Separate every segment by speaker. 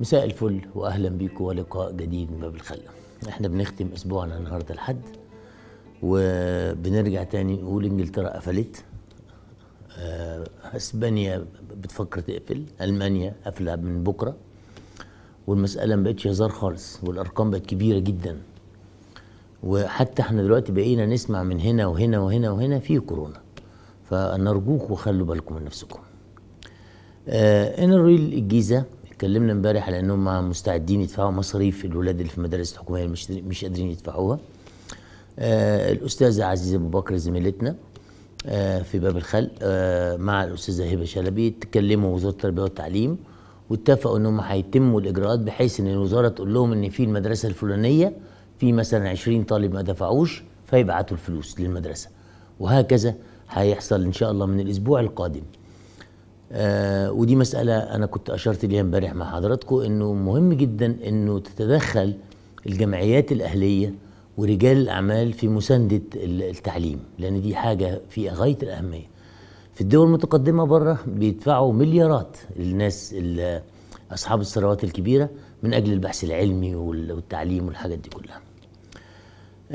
Speaker 1: مساء الفل واهلا بيكم ولقاء جديد من باب الخلة احنا بنختم اسبوعنا النهارده الحد وبنرجع تاني نقول انجلترا قفلت آه، اسبانيا بتفكر تقفل المانيا قافله من بكره والمساله ما بقتش هزار خالص والارقام بقت كبيره جدا وحتى احنا دلوقتي بقينا نسمع من هنا وهنا وهنا وهنا في كورونا فنرجوكم خلوا بالكم من نفسكم آه الريل الجيزه اتكلمنا امبارح على انهم مستعدين يدفعوا مصاريف الولاد اللي في المدارس الحكوميه مش مش قادرين يدفعوها آه الاستاذه عزيزه ابو بكر زميلتنا آه في باب الخلق آه مع الاستاذه هبه شلبي اتكلموا وزاره التربيه والتعليم واتفقوا انهم هيتموا الاجراءات بحيث ان الوزاره تقول لهم ان في المدرسه الفلانيه في مثلا 20 طالب ما دفعوش فيبعتوا الفلوس للمدرسه وهكذا هيحصل ان شاء الله من الاسبوع القادم آه ودي مسألة أنا كنت أشرت ليها امبارح مع حضراتكم إنه مهم جدا إنه تتدخل الجمعيات الأهلية ورجال الأعمال في مساندة التعليم لأن دي حاجة في غاية الأهمية في الدول المتقدمة بره بيدفعوا مليارات للناس أصحاب الثروات الكبيرة من أجل البحث العلمي والتعليم والحاجات دي كلها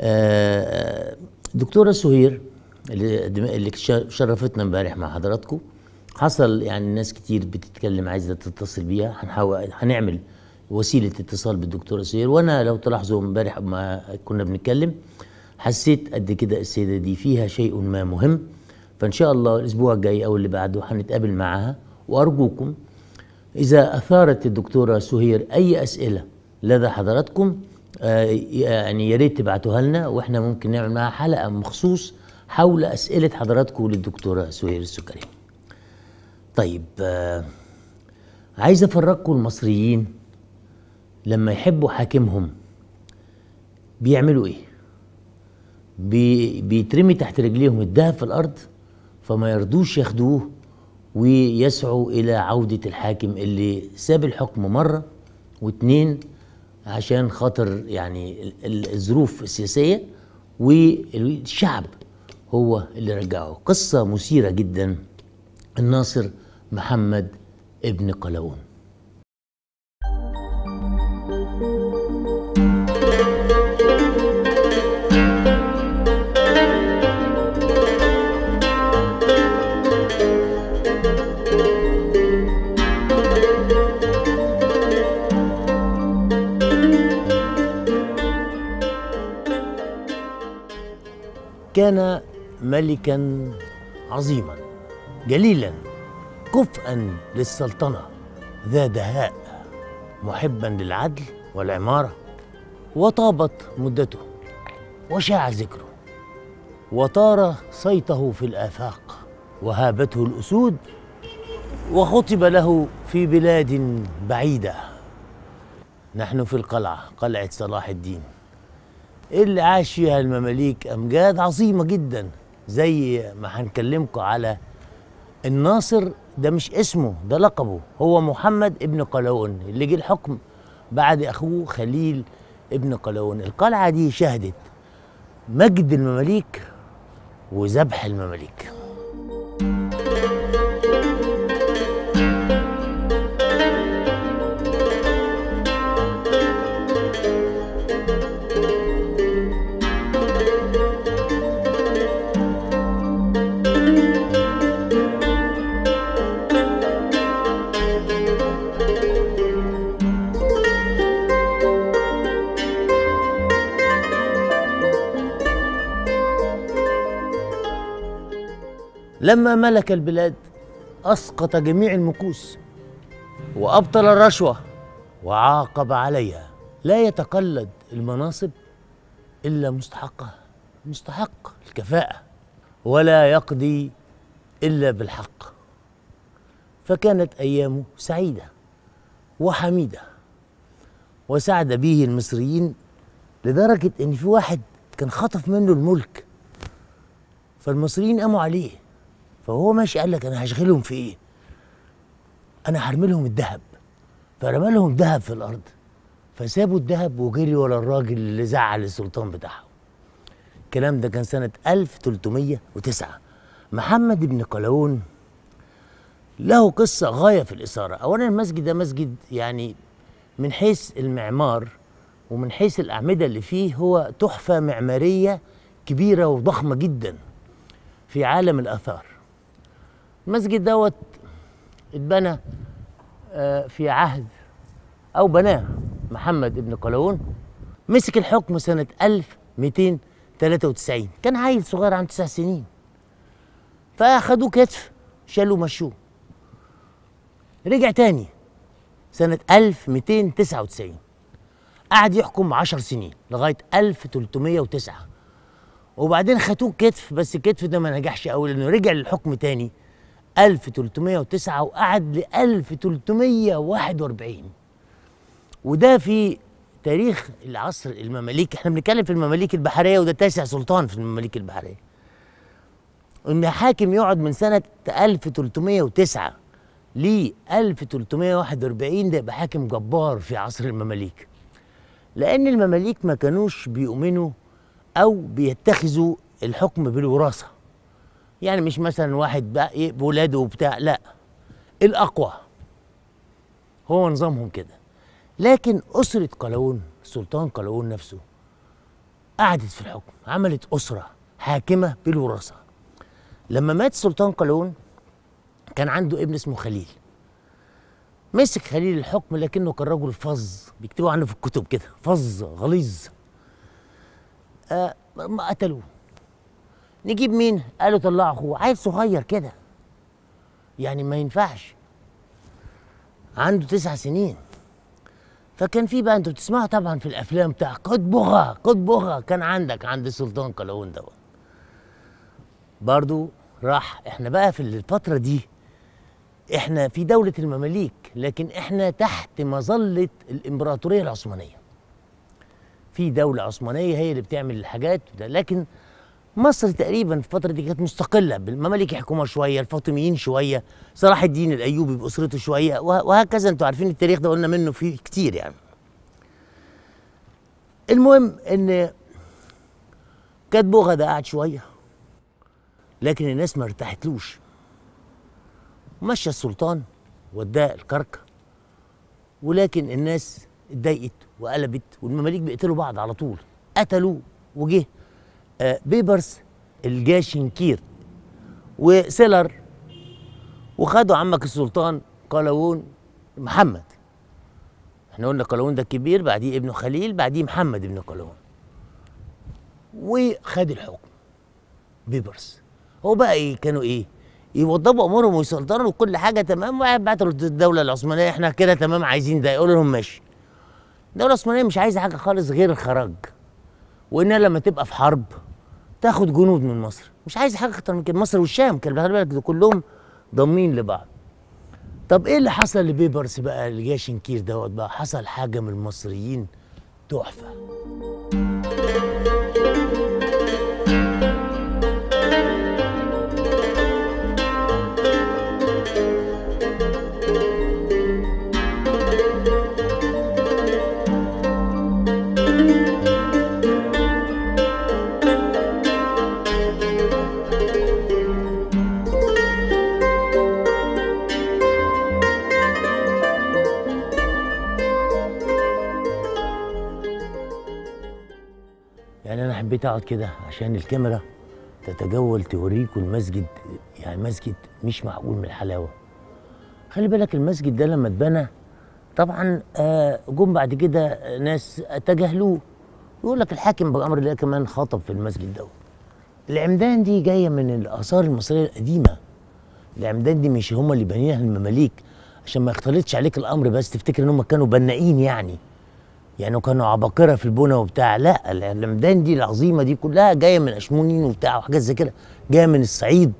Speaker 1: آه، دكتورة سهير اللي شرفتنا امبارح مع حضراتكم حصل يعني ناس كتير بتتكلم عايزه تتصل بيها هنحاول هنعمل وسيله اتصال بالدكتوره سهير وانا لو تلاحظوا امبارح ما كنا بنتكلم حسيت قد كده السيده دي فيها شيء ما مهم فان شاء الله الاسبوع الجاي او اللي بعده هنتقابل معاها وارجوكم اذا اثارت الدكتوره سهير اي اسئله لدى حضراتكم آه، يعني يا ريت تبعتوها لنا واحنا ممكن نعمل معاها حلقه مخصوص حول اسئله حضراتكم للدكتوره سهير السكري. طيب آه، عايز افرجكم المصريين لما يحبوا حاكمهم بيعملوا ايه؟ بي بيترمي تحت رجليهم الدهب في الارض فما يرضوش ياخدوه ويسعوا الى عوده الحاكم اللي ساب الحكم مره واتنين عشان خاطر يعني الظروف السياسيه والشعب هو اللي رجعه قصه مثيره جدا الناصر محمد ابن قلاوون كان ملكا عظيما جليلا كفءا للسلطنه ذا دهاء محبا للعدل والعماره وطابت مدته وشاع ذكره وطار صيته في الافاق وهابته الاسود وخطب له في بلاد بعيده نحن في القلعه قلعه صلاح الدين اللي عاش فيها المماليك أمجاد عظيمة جدا زي ما هنكلمكم على الناصر ده مش اسمه ده لقبه هو محمد ابن قلاون اللي جه الحكم بعد أخوه خليل ابن قلاون القلعة دي شهدت مجد المماليك وذبح المماليك لما ملك البلاد اسقط جميع المكوس وابطل الرشوه وعاقب عليها لا يتقلد المناصب الا مستحقها مستحق الكفاءه ولا يقضي الا بالحق فكانت ايامه سعيده وحميده وسعد به المصريين لدرجه ان في واحد كان خطف منه الملك فالمصريين قاموا عليه فهو ماشي قال لك انا هشغلهم في ايه؟ انا هرمي لهم الذهب فرمى لهم ذهب في الارض فسابوا الذهب وجري ورا الراجل اللي زعل السلطان بتاعهم الكلام ده كان سنة 1309 محمد بن قلاوون له قصة غاية في الإثارة أولا المسجد ده مسجد يعني من حيث المعمار ومن حيث الأعمدة اللي فيه هو تحفة معمارية كبيرة وضخمة جدا في عالم الآثار المسجد دوت اتبنى آه، في عهد أو بناه محمد ابن قلاوون مسك الحكم سنة 1293 كان عيل صغير عنده تسع سنين فأخدوه كتف شالوه مشوه رجع تاني سنة 1299 قعد يحكم 10 سنين لغاية 1309 وبعدين خدوه كتف بس الكتف ده ما نجحش قوي لأنه رجع للحكم تاني 1309 وقعد ل 1341 وده في تاريخ العصر المماليك احنا بنتكلم في المماليك البحريه وده تاسع سلطان في المماليك البحريه ان حاكم يقعد من سنه 1309 ل 1341 ده يبقى حاكم جبار في عصر المماليك لان المماليك ما كانوش بيؤمنوا او بيتخذوا الحكم بالوراثه يعني مش مثلا واحد بقى ايه بولاده وبتاع لا الاقوى هو نظامهم كده لكن اسره قلاوون سلطان قلاوون نفسه قعدت في الحكم عملت اسره حاكمه بالوراثه لما مات سلطان قلاوون كان عنده ابن اسمه خليل مسك خليل الحكم لكنه كان رجل فظ بيكتبوا عنه في الكتب كده فظ غليظ آه ما قتلوه نجيب مين قالوا طلعوا اخوه عيل صغير كده يعني ما ينفعش عنده تسع سنين فكان في بقى انتوا بتسمعوا طبعا في الافلام بتاع خد بغا بغا كان عندك عند سلطان قلاون دوت برضو راح احنا بقى في الفتره دي احنا في دوله المماليك لكن احنا تحت مظله الامبراطوريه العثمانيه في دوله عثمانيه هي اللي بتعمل الحاجات لكن مصر تقريبا في الفتره دي كانت مستقله بالمماليك يحكموها شويه الفاطميين شويه صلاح الدين الايوبي باسرته شويه وهكذا انتوا عارفين التاريخ ده قلنا منه فيه كتير يعني المهم ان كانت بوغدا قعد شويه لكن الناس ما ارتاحتلوش مشى السلطان وداه الكركه ولكن الناس اتضايقت وقلبت والمماليك بيقتلوا بعض على طول قتلوا وجه بيبرس الجاشنكير وسيلر وخدوا عمك السلطان قلاوون محمد احنا قلنا قلاوون ده الكبير بعديه ابنه خليل بعديه محمد ابن قلاوون وخد الحكم بيبرس هو بقى ايه كانوا ايه يوضبوا امورهم ويسلطنوا وكل حاجه تمام وقاعد للدوله العثمانيه احنا كده تمام عايزين ده يقولوا لهم ماشي الدوله العثمانيه مش عايزه حاجه خالص غير الخراج وانها لما تبقى في حرب تاخد جنود من مصر مش عايز حاجه اكتر من كده مصر والشام كانوا كلهم ضامنين لبعض طب ايه اللي حصل لبيبرس بقى انكير دوت بقى حصل حاجه من المصريين تحفه بتقعد كده عشان الكاميرا تتجول توريكوا المسجد يعني مسجد مش معقول من الحلاوه خلي بالك المسجد ده لما اتبنى طبعا آه، جم بعد كده ناس تجاهلوه يقول لك الحاكم بامر الله كمان خطب في المسجد ده العمدان دي جايه من الاثار المصريه القديمه العمدان دي مش هم اللي بنيها المماليك عشان ما يختلطش عليك الامر بس تفتكر ان هم كانوا بنائين يعني يعني كانوا عباقره في البنى وبتاع لا الامدان دي العظيمه دي كلها جايه من اشمونين وبتاع وحاجات زي كده جايه من الصعيد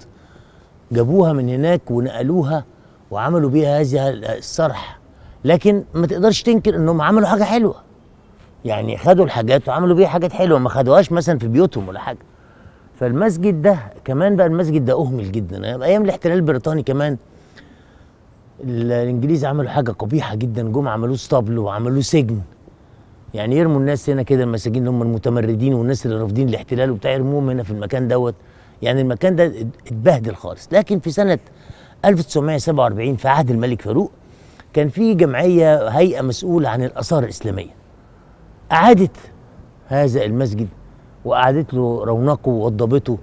Speaker 1: جابوها من هناك ونقلوها وعملوا بيها هذه الصرح لكن ما تقدرش تنكر انهم عملوا حاجه حلوه يعني خدوا الحاجات وعملوا بيها حاجات حلوه ما خدوهاش مثلا في بيوتهم ولا حاجه فالمسجد ده كمان بقى المسجد ده اهمل جدا ايام الاحتلال البريطاني كمان الانجليز عملوا حاجه قبيحه جدا جم عملوه اسطبل وعملوه سجن يعني يرموا الناس هنا كده المساجين اللي هم المتمردين والناس اللي رافضين الاحتلال وبتاع يرموهم هنا في المكان دوت يعني المكان ده اتبهدل خالص لكن في سنه 1947 في عهد الملك فاروق كان في جمعيه هيئه مسؤوله عن الاثار الاسلاميه اعادت هذا المسجد وقعدت له رونقه وضبطه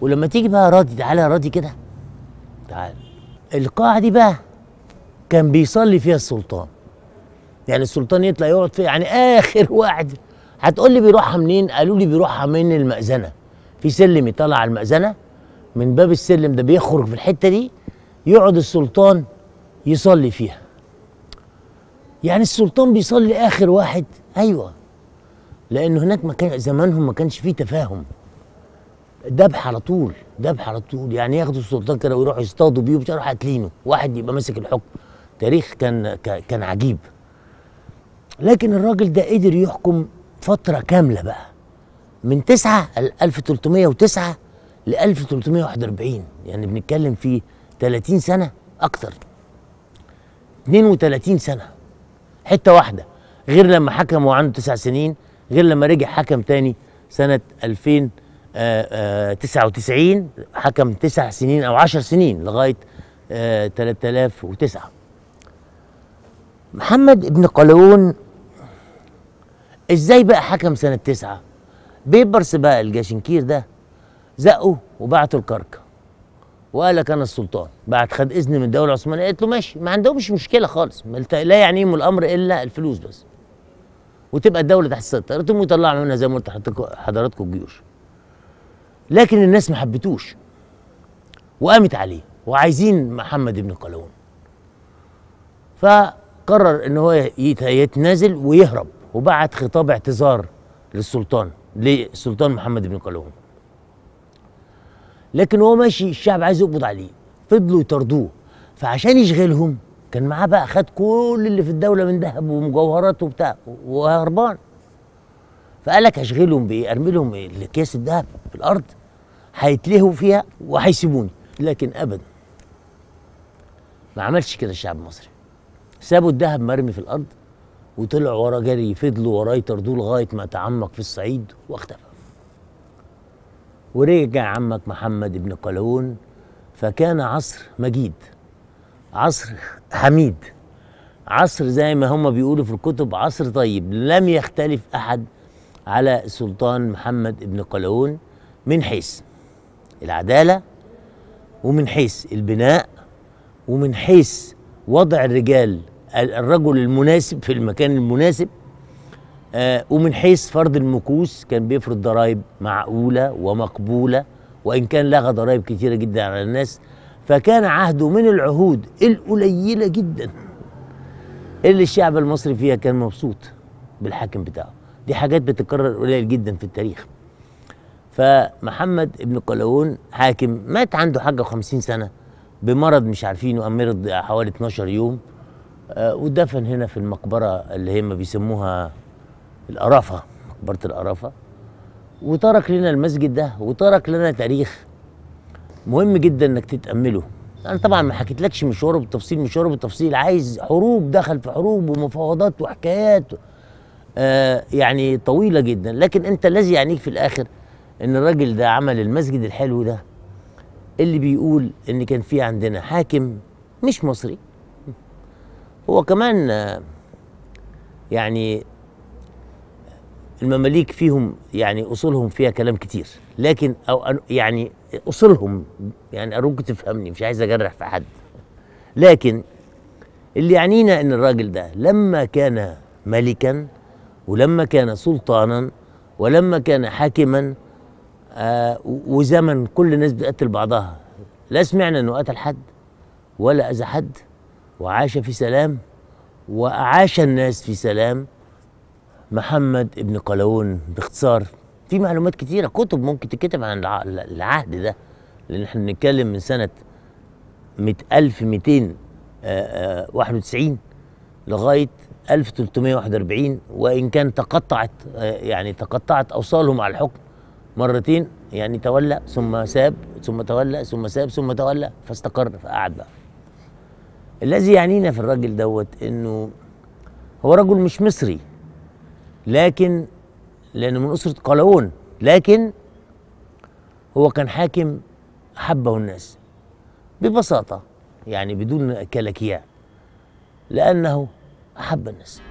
Speaker 1: ولما تيجي بقى راضي تعالى يا راضي كده تعال القاعه دي بقى كان بيصلي فيها السلطان يعني السلطان يطلع يقعد فيها يعني اخر واحد هتقول لي بيروحها منين قالوا لي بيروحها من المأذنة في سلم يطلع على المأذنة من باب السلم ده بيخرج في الحتة دي يقعد السلطان يصلي فيها يعني السلطان بيصلي اخر واحد ايوه لان هناك مكان زمانهم ما كانش فيه تفاهم ذبح على طول ذبح على طول يعني ياخدوا السلطان كده ويروحوا يصطادوا بيه وبتاع قاتلينه واحد يبقى ماسك الحكم تاريخ كان كان عجيب لكن الراجل ده قدر يحكم فترة كاملة بقى من 9 ل 1309 ل 1341 يعني بنتكلم في 30 سنة أكتر 32 سنة حتة واحدة غير لما حكم وعنده تسع سنين غير لما رجع حكم تاني سنة 2099 آه، آه، حكم تسع سنين أو عشر سنين لغاية 3009 آه، محمد ابن قلاون ازاي بقى حكم سنه تسعة بيبرس بقى الجاشنكير ده زقه وبعته الكركه وقال لك انا السلطان بعد خد اذن من الدوله العثمانيه قالت له ماشي ما عندهمش مشكله خالص لا يعنيهم الامر الا الفلوس بس وتبقى الدوله تحت سيطرتهم ويطلعوا منها زي ما قلت حضراتكم الجيوش لكن الناس ما حبتوش وقامت عليه وعايزين محمد بن قلاوون فقرر ان هو يتنازل ويهرب وبعت خطاب اعتذار للسلطان للسلطان محمد بن كلهم لكن هو ماشي الشعب عايز يقبض عليه فضلوا يطردوه فعشان يشغلهم كان معاه بقى خد كل اللي في الدوله من ذهب ومجوهرات وبتاع وهربان فقال لك اشغلهم بايه؟ ارمي لهم اكياس الذهب في الارض هيتلهوا فيها وهيسيبوني لكن ابدا ما عملش كده الشعب المصري سابوا الذهب مرمي في الارض وطلع ورا جري فضلوا وراه يطردوه لغايه ما تعمق في الصعيد واختفى ورجع عمك محمد بن قلاون فكان عصر مجيد عصر حميد عصر زي ما هم بيقولوا في الكتب عصر طيب لم يختلف احد على السلطان محمد بن قلاون من حيث العداله ومن حيث البناء ومن حيث وضع الرجال الرجل المناسب في المكان المناسب آه ومن حيث فرض المكوس كان بيفرض ضرائب معقولة ومقبولة وإن كان لغى ضرائب كثيره جدا على الناس فكان عهده من العهود القليلة جدا اللي الشعب المصري فيها كان مبسوط بالحاكم بتاعه دي حاجات بتتكرر قليل جدا في التاريخ فمحمد ابن قلاوون حاكم مات عنده حاجة وخمسين سنة بمرض مش عارفينه أمرض حوالي 12 يوم آه، ودفن هنا في المقبره اللي هي ما بيسموها القرافه مقبره القرافه وترك لنا المسجد ده وترك لنا تاريخ مهم جدا انك تتامله انا طبعا ما حكيتلكش مشواره بالتفصيل مشواره بالتفصيل عايز حروب دخل في حروب ومفاوضات وحكايات آه يعني طويله جدا لكن انت الذي يعنيك في الاخر ان الراجل ده عمل المسجد الحلو ده اللي بيقول ان كان في عندنا حاكم مش مصري هو كمان آه، يعني المماليك فيهم يعني اصولهم فيها كلام كتير لكن او يعني اصولهم يعني ارجوك تفهمني مش عايز اجرح في حد لكن اللي يعنينا ان الراجل ده لما كان ملكا ولما كان سلطانا ولما كان حاكما آه وزمن كل الناس بتقتل بعضها لا سمعنا انه قتل حد ولا اذى حد وعاش في سلام وعاش الناس في سلام محمد ابن قلاوون باختصار في معلومات كتيرة كتب ممكن تكتب عن العهد ده لأن احنا بنتكلم من سنة 1291 لغاية 1341 وإن كان تقطعت يعني تقطعت أوصالهم على الحكم مرتين يعني تولى ثم ساب ثم تولى ثم ساب ثم تولى فاستقر فقعد بقى الذي يعنينا في الراجل دوت انه هو رجل مش مصري لكن لانه من اسره قلاون لكن هو كان حاكم حبه الناس ببساطه يعني بدون كلاكيع لانه احب الناس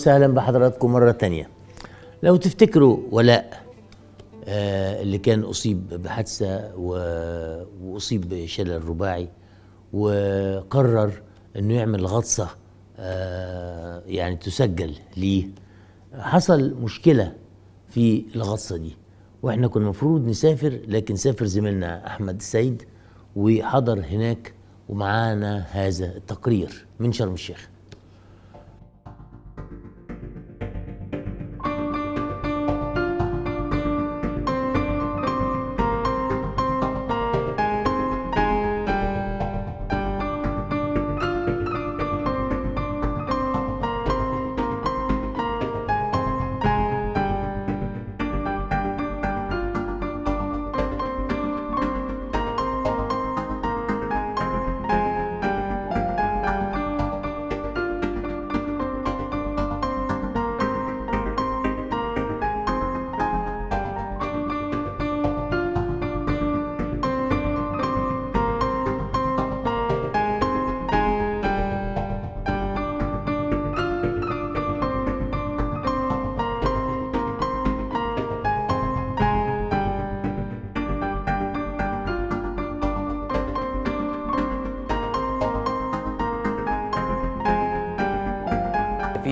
Speaker 1: وسهلا بحضراتكم مرة تانية لو تفتكروا ولاء آه، اللي كان أصيب بحادثة وأصيب بشلل رباعي وقرر أنه يعمل غطسة آه، يعني تسجل ليه حصل مشكلة في الغطسة دي وإحنا كنا المفروض نسافر لكن سافر زميلنا أحمد السيد وحضر هناك ومعانا هذا التقرير من شرم الشيخ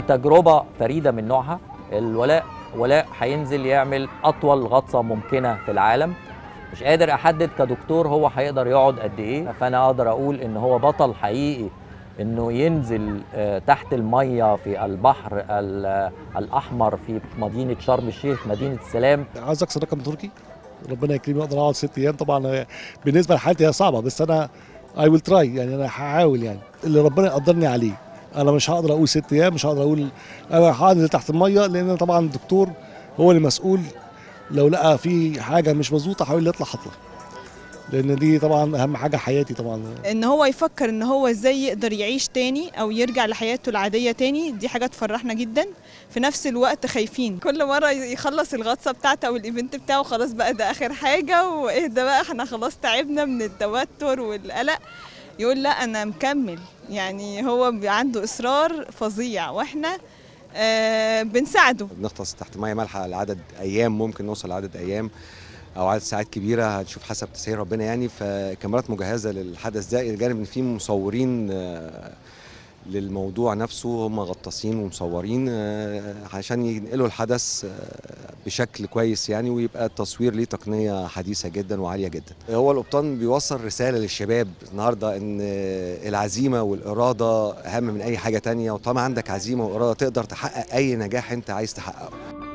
Speaker 2: تجربه فريده من نوعها الولاء ولاء هينزل يعمل اطول غطسه ممكنه في العالم مش قادر احدد كدكتور هو هيقدر يقعد قد ايه فانا اقدر اقول ان هو بطل حقيقي انه ينزل آه، تحت الميه في البحر آه، الاحمر في مدينه شرم الشيخ مدينه السلام عايز اكسر رقم تركي ربنا
Speaker 3: يكرمني اقدر اقعد ست ايام طبعا آه، بالنسبه لحالتي هي صعبه بس انا اي ويل تراي يعني انا هحاول يعني اللي ربنا يقدرني عليه انا مش هقدر اقول ست ايام مش هقدر اقول انا هقعد تحت الميه لان طبعا الدكتور هو اللي مسؤول لو لقى في حاجه مش مظبوطه هيقول لي اطلع حطها لان دي طبعا اهم حاجه حياتي طبعا ان هو يفكر ان هو ازاي يقدر يعيش تاني او يرجع لحياته العاديه تاني دي حاجه تفرحنا جدا في نفس الوقت خايفين كل مره يخلص الغطسه بتاعته او الايفنت بتاعه خلاص بقى ده اخر حاجه واهدى بقى احنا خلاص تعبنا من التوتر والقلق يقول لا انا مكمل يعني هو عنده اصرار فظيع واحنا آه بنساعده بنغطس تحت ميه مالحه لعدد ايام ممكن نوصل لعدد ايام او عدد ساعات كبيره هنشوف حسب تسعير ربنا يعني فكاميرات مجهزه للحدث ده الى جانب ان في مصورين آه للموضوع نفسه هم غطاسين ومصورين آه، عشان ينقلوا الحدث آه، بشكل كويس يعني ويبقى التصوير ليه تقنيه حديثه جدا وعاليه جدا. هو القبطان بيوصل رساله للشباب النهارده ان العزيمه والاراده اهم من اي حاجه تانية وطالما عندك عزيمه واراده تقدر تحقق اي نجاح انت عايز تحققه.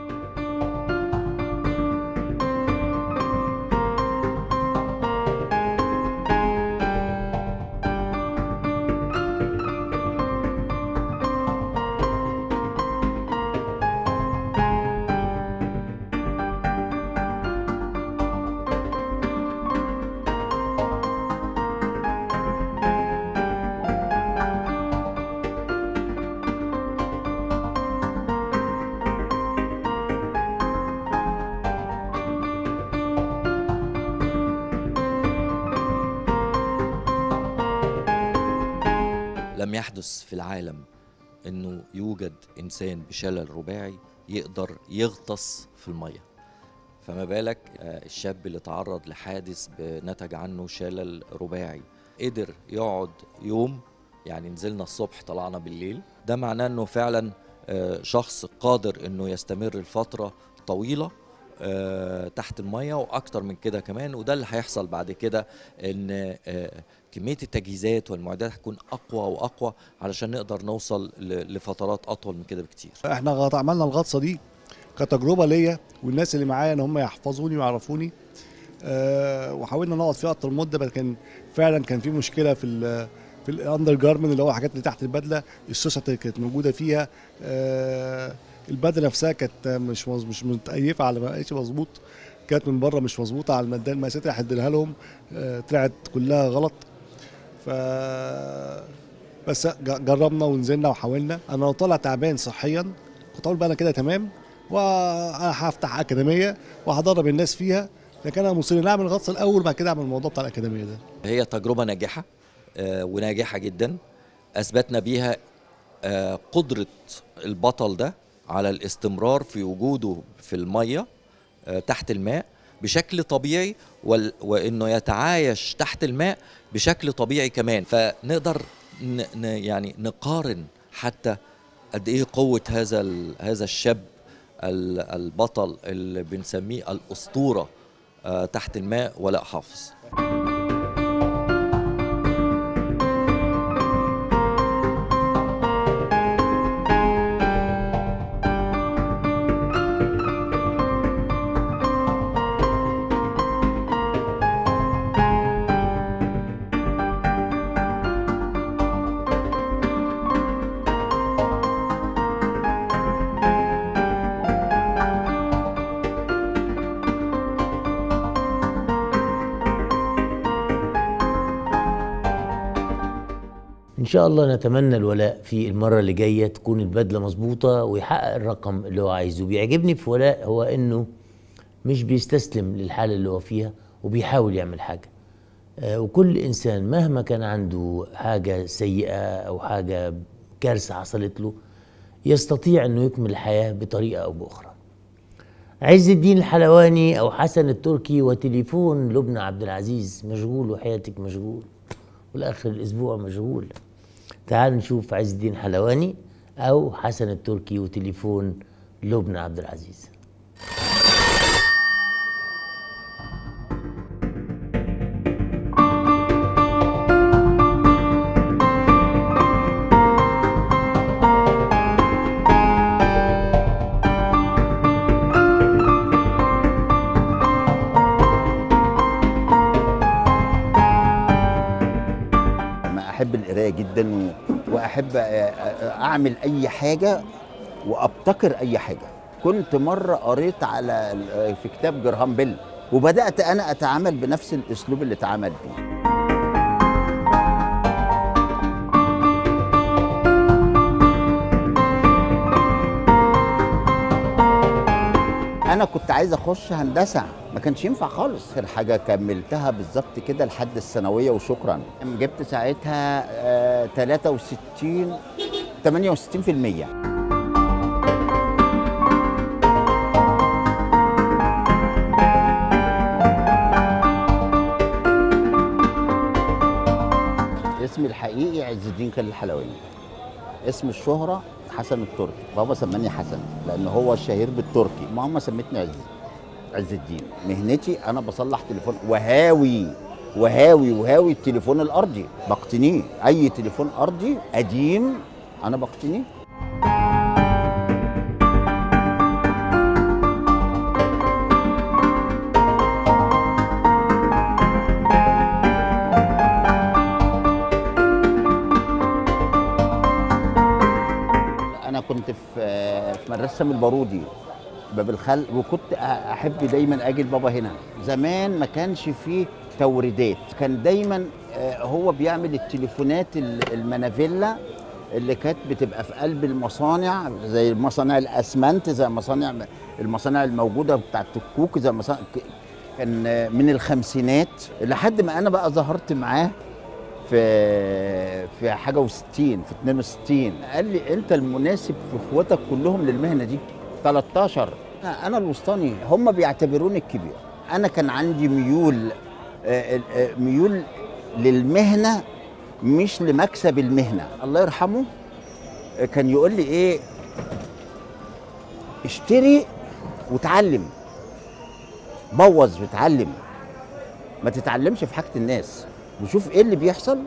Speaker 2: انه يوجد انسان بشلل رباعي يقدر يغطس في الميه فما بالك آه، الشاب اللي تعرض لحادث نتج عنه شلل رباعي قدر يقعد يوم يعني نزلنا الصبح طلعنا بالليل ده معناه انه فعلا آه، شخص قادر انه يستمر لفتره طويله آه، تحت المية وأكتر من كده كمان وده اللي هيحصل بعد كده إن آه، كمية التجهيزات والمعدات هتكون أقوى وأقوى علشان نقدر نوصل لفترات أطول من كده بكتير احنا
Speaker 3: عملنا الغطسة دي كتجربة ليا والناس اللي معايا إن هم يحفظوني ويعرفوني آه، وحاولنا نقعد فيها اكتر مده بس كان فعلا كان في مشكله في الـ في الاندر جارمن اللي هو الحاجات اللي تحت البدله السوسه كانت موجوده فيها أه البدله نفسها كانت مش مش متقيفه على ما بقتش مظبوط كانت من بره مش مظبوطه على المدان المقاسات اللي هديلها لهم آه، طلعت كلها غلط ف بس جربنا ونزلنا وحاولنا انا طالع تعبان صحيا كنت اقول بقى انا كده تمام وهفتح اكاديميه وهدرب الناس فيها لكن انا مصر نعمل غطس الاول بعد كده اعمل الموضوع بتاع الاكاديميه ده
Speaker 2: هي تجربه ناجحه آه، وناجحه جدا اثبتنا بيها آه، قدره البطل ده على الاستمرار في وجوده في الميه آه، تحت الماء بشكل طبيعي وانه يتعايش تحت الماء بشكل طبيعي كمان فنقدر يعني نقارن حتى قد ايه قوه هذا هذا الشاب البطل اللي بنسميه الاسطوره آه، تحت الماء ولاء حافظ
Speaker 1: شاء الله نتمنى الولاء في المره اللي جايه تكون البدله مظبوطه ويحقق الرقم اللي هو عايزه بيعجبني في ولاء هو انه مش بيستسلم للحاله اللي هو فيها وبيحاول يعمل حاجه آه وكل انسان مهما كان عنده حاجه سيئه او حاجه كارثه حصلت له يستطيع انه يكمل الحياه بطريقه او باخرى عز الدين الحلواني او حسن التركي وتليفون لبنى عبد العزيز مشغول وحياتك مشغول والاخر الاسبوع مشغول تعالوا نشوف عز الدين حلواني أو حسن التركي وتليفون لبنى عبد العزيز
Speaker 4: اعمل اي حاجه وابتكر اي حاجه كنت مره قريت على في كتاب جرهام بيل وبدات انا اتعامل بنفس الاسلوب اللي اتعامل بيه انا كنت عايز اخش هندسه ما كانش ينفع خالص اخر حاجه كملتها بالظبط كده لحد الثانويه وشكرا جبت ساعتها 63 آه، 68% اسمي الحقيقي عز الدين كان الحلواني اسم الشهرة حسن التركي بابا سماني حسن لأن هو الشهير بالتركي ماما سمتني عز عز الدين مهنتي أنا بصلح تليفون وهاوي وهاوي وهاوي التليفون الأرضي بقتنيه أي تليفون أرضي قديم أنا بقتني انا كنت في في مدرسه من البارودي باب الخلق وكنت احب دايما اجي لبابا هنا زمان ما كانش فيه توريدات كان دايما آه، هو بيعمل التليفونات المنافيلا اللي كانت بتبقى في قلب المصانع زي مصانع الاسمنت زي مصانع المصانع الموجوده بتاعت الكوك زي مصانع كان من الخمسينات لحد ما انا بقى ظهرت معاه في في حاجه و60 في 62 قال لي انت المناسب في اخواتك كلهم للمهنه دي 13 انا الوسطاني هم بيعتبروني الكبير انا كان عندي ميول آه، آه، آه، ميول للمهنه مش لمكسب المهنه الله يرحمه كان يقول لي ايه اشتري وتعلم بوظ وتعلم ما تتعلمش في حاجه الناس وشوف ايه اللي بيحصل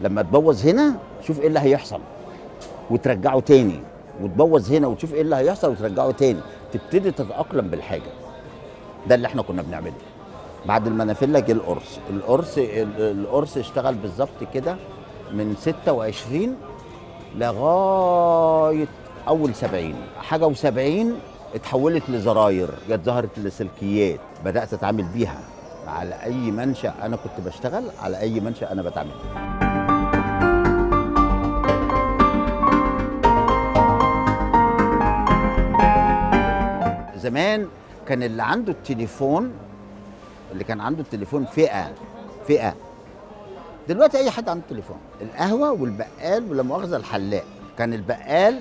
Speaker 4: لما تبوظ هنا شوف ايه اللي هيحصل وترجعه تاني وتبوظ هنا وتشوف ايه اللي هيحصل وترجعه تاني تبتدي تتاقلم بالحاجه ده اللي احنا كنا بنعمله بعد المنافله جه القرص القرص القرص اشتغل بالظبط كده من 26 لغايه اول 70 حاجه و70 اتحولت لزراير جت ظهرت لسلكيات بدات اتعامل بيها على اي منشا انا كنت بشتغل على اي منشا انا بتعامل زمان كان اللي عنده التليفون اللي كان عنده التليفون فئه فئه دلوقتي اي حد عنده تليفون القهوه والبقال ولا مؤاخذه الحلاق كان البقال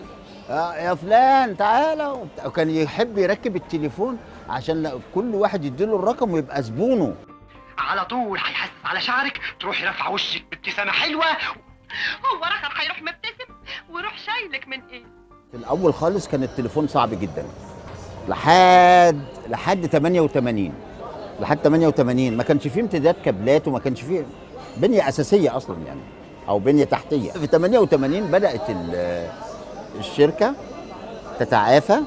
Speaker 4: آه، يا فلان تعالى وكان يحب يركب التليفون عشان كل واحد يديله الرقم ويبقى زبونه
Speaker 3: على طول هيحس على شعرك تروحي رافعه وشك بابتسامه حلوه هو رقم هيروح مبتسم وروح شايلك من ايه
Speaker 4: في الاول خالص كان التليفون صعب جدا لحد لحد 88 لحد 88 ما كانش فيه امتداد كابلات وما كانش فيه بنيه اساسيه اصلا يعني او بنيه تحتيه في 88 بدات الشركه تتعافى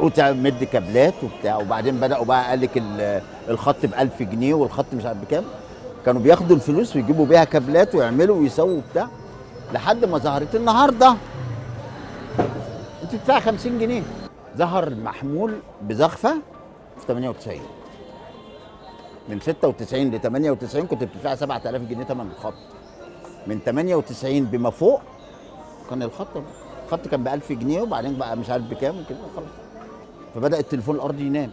Speaker 4: وتمد كابلات وبتاع وبعدين بداوا بقى قال لك الخط ب 1000 جنيه والخط مش عارف بكام كانوا بياخدوا الفلوس ويجيبوا بيها كابلات ويعملوا ويسووا وبتاع لحد ما ظهرت النهارده بتدفع 50 جنيه ظهر المحمول بزخفه في 98 من 96 ل 98 كنت بتدفع 7000 جنيه ثمن الخط من 98 بما فوق كان الخط الخط كان ب 1000 جنيه وبعدين بقى مش عارف بكام وكده خلاص فبدا التليفون الارضي ينام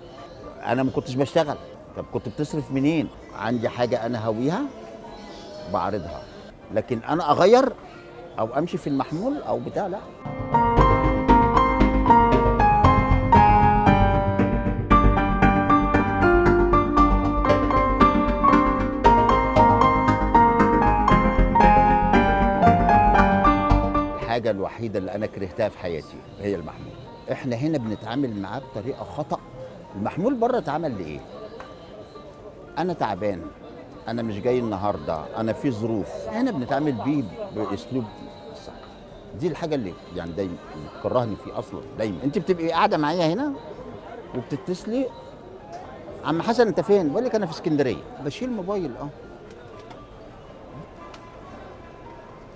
Speaker 4: انا ما كنتش بشتغل طب كنت بتصرف منين عندي حاجه انا هويها بعرضها لكن انا اغير او امشي في المحمول او بتاع لا الوحيده اللي انا كرهتها في حياتي هي المحمول احنا هنا بنتعامل معاه بطريقه خطا المحمول بره اتعمل لايه انا تعبان انا مش جاي النهارده انا في ظروف هنا بنتعامل بيه باسلوب صح دي الحاجه اللي يعني دايما بتكرهني فيه اصلا دايما انت بتبقي قاعده معايا هنا وبتتصلي عم حسن انت فين بقول لك انا في اسكندريه بشيل موبايل اه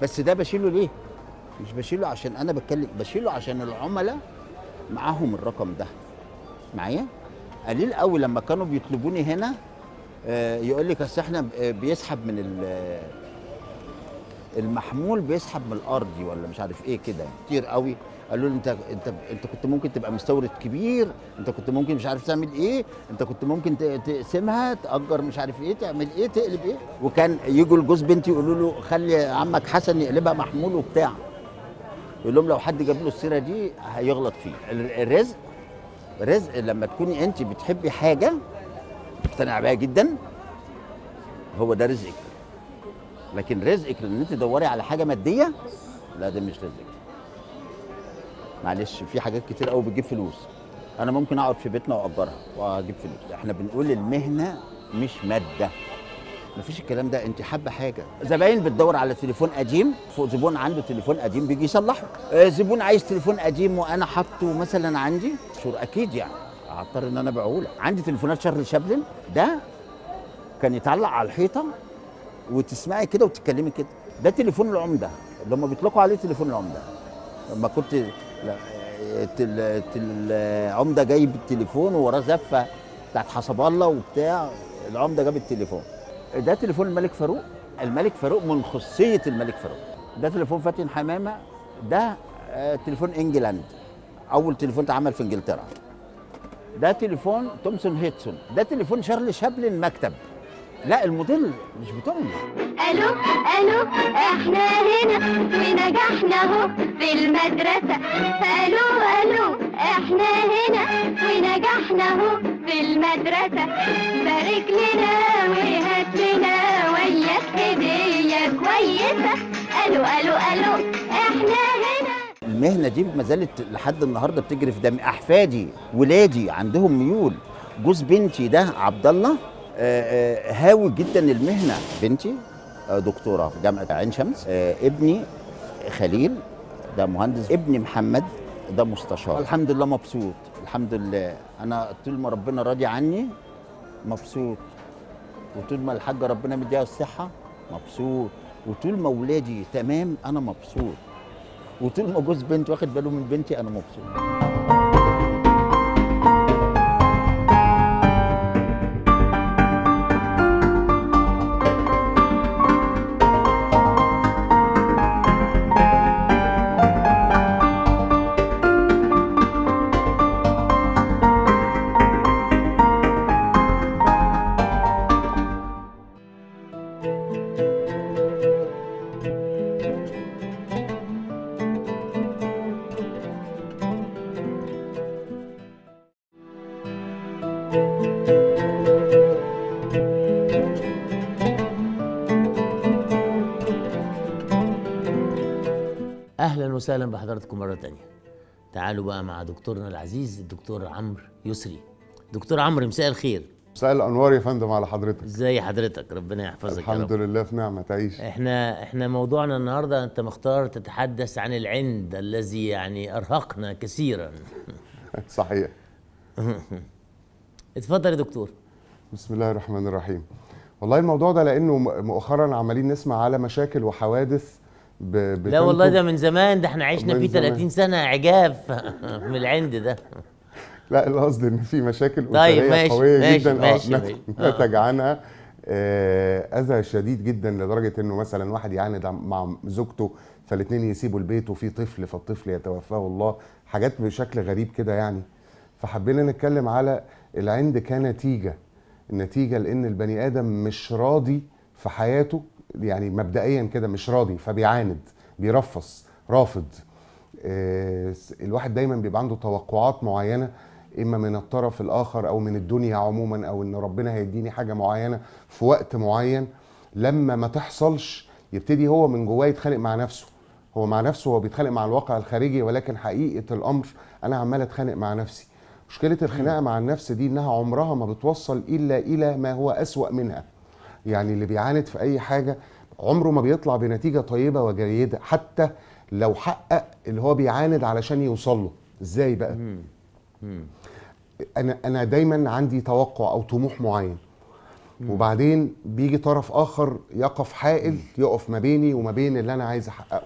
Speaker 4: بس ده بشيله ليه مش بشيله عشان انا بتكلم بشيله عشان العملاء معاهم الرقم ده معايا قليل قوي لما كانوا بيطلبوني هنا آه، يقول لك اصل احنا آه، بيسحب من المحمول بيسحب من الارضي ولا مش عارف ايه كده كتير قوي قالوا لي انت انت انت كنت ممكن تبقى مستورد كبير انت كنت ممكن مش عارف تعمل ايه انت كنت ممكن تقسمها تاجر مش عارف ايه تعمل ايه تقلب ايه وكان يجوا لجوز بنتي يقولوا له خلي عمك حسن يقلبها محمول وبتاع يقول لهم لو حد جاب له السيره دي هيغلط فيه الرزق الرزق لما تكوني انت بتحبي حاجه مقتنعه بيها جدا هو ده رزقك لكن رزقك ان انت تدوري على حاجه ماديه لا ده مش رزقك معلش في حاجات كتير قوي بتجيب فلوس انا ممكن اقعد في بيتنا واجرها واجيب فلوس احنا بنقول المهنه مش ماده مفيش الكلام ده انت حابه حاجه زباين بتدور على تليفون قديم زبون عنده تليفون قديم بيجي يصلحه آه، زبون عايز تليفون قديم وانا حاطه مثلا عندي شور اكيد يعني هضطر ان انا ابيعه عندي تليفونات شارل شابلن ده كان يتعلق على الحيطه وتسمعي كده وتتكلمي كده ده تليفون العمده اللي بيطلقوا عليه تليفون العمده لما كنت لا آه، تل... تل... العمده جايب التليفون ووراه زفه بتاعت حسب الله وبتاع العمده جاب التليفون ده تليفون الملك فاروق الملك فاروق من خصيه الملك فاروق ده تليفون فاتن حمامه ده آه، تليفون انجلاند اول تليفون اتعمل في انجلترا ده تليفون تومسون هيتسون ده تليفون شارل شابلن مكتب لا الموديل مش بتوعنا
Speaker 3: الو الو احنا هنا ونجحنا اهو في المدرسه الو الو
Speaker 1: احنا هنا ونجحنا اهو في المدرسه بارك لنا وهات لنا وياك هديه كويسه الو الو الو احنا هنا
Speaker 4: المهنه دي ما زالت لحد النهارده بتجري في دم احفادي ولادي عندهم ميول جوز بنتي ده عبد الله آه، آه، هاوي جدا المهنه بنتي آه، دكتوره في جامعه عين شمس ابني خليل ده مهندس ابني محمد ده مستشار الحمد لله مبسوط الحمد لله انا طول ما ربنا راضي عني مبسوط وطول ما الحاجه ربنا مديها الصحه مبسوط وطول ما ولادي تمام انا مبسوط وطول ما جوز بنتي واخد باله من بنتي انا مبسوط
Speaker 1: وسهلا بحضراتكم مره تانية تعالوا بقى مع دكتورنا العزيز الدكتور عمرو يسري دكتور عمرو مساء الخير مساء الانوار يا
Speaker 5: فندم على حضرتك ازي حضرتك ربنا يحفظك الحمد يا رب. لله في نعمه تعيش
Speaker 1: احنا احنا موضوعنا النهارده انت مختار تتحدث عن العند الذي يعني ارهقنا كثيرا
Speaker 5: صحيح اتفضل يا دكتور بسم الله الرحمن الرحيم والله الموضوع ده لانه مؤخرا عمالين نسمع على مشاكل وحوادث ب... لا والله ده
Speaker 1: من زمان ده احنا عشنا فيه 30 سنه عجاف من
Speaker 5: العند ده لا القصد ان في مشاكل طيب اسريه ماشي قويه ماشي جدا ماشي آه, آه. نتج عنها آه، اذى شديد جدا لدرجه انه مثلا واحد يعاند مع زوجته فالاثنين يسيبوا البيت وفي طفل فالطفل يتوفاه الله حاجات بشكل غريب كده يعني فحبينا نتكلم على العند كنتيجه النتيجه لان البني ادم مش راضي في حياته يعني مبدئيا كده مش راضي فبيعاند بيرفص رافض آه، الواحد دايما بيبقى عنده توقعات معينه اما من الطرف الاخر او من الدنيا عموما او ان ربنا هيديني حاجه معينه في وقت معين لما ما تحصلش يبتدي هو من جواه يتخانق مع نفسه هو مع نفسه هو بيتخانق مع الواقع الخارجي ولكن حقيقه الامر انا عمال اتخانق مع نفسي مشكله الخناقه مع النفس دي انها عمرها ما بتوصل الا الى ما هو اسوا منها يعني اللي بيعاند في اي حاجه عمره ما بيطلع بنتيجه طيبه وجيده حتى لو حقق اللي هو بيعاند علشان يوصل له ازاي بقى مم. مم. انا انا دايما عندي توقع او طموح معين مم. وبعدين بيجي طرف اخر يقف حائل مم. يقف ما بيني وما بين اللي انا عايز احققه